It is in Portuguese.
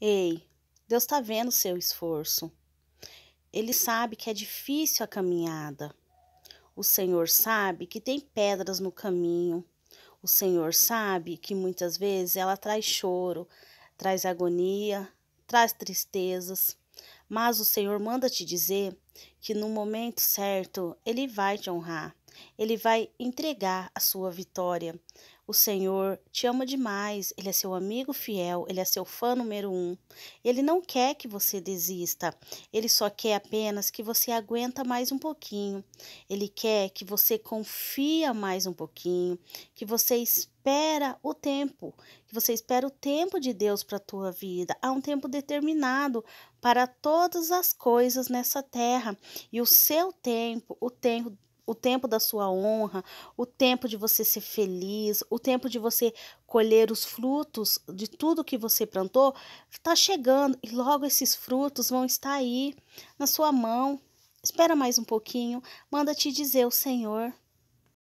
Ei, Deus está vendo o seu esforço. Ele sabe que é difícil a caminhada. O Senhor sabe que tem pedras no caminho. O Senhor sabe que muitas vezes ela traz choro, traz agonia, traz tristezas, mas o Senhor manda te dizer que no momento certo ele vai te honrar, ele vai entregar a sua vitória. O Senhor te ama demais, ele é seu amigo fiel, ele é seu fã número um. Ele não quer que você desista, ele só quer apenas que você aguenta mais um pouquinho. Ele quer que você confia mais um pouquinho, que você espera o tempo, que você espera o tempo de Deus para a tua vida. Há um tempo determinado para toda todas as coisas nessa terra e o seu tempo, o tempo o tempo da sua honra, o tempo de você ser feliz, o tempo de você colher os frutos de tudo que você plantou, está chegando e logo esses frutos vão estar aí na sua mão. Espera mais um pouquinho, manda te dizer o Senhor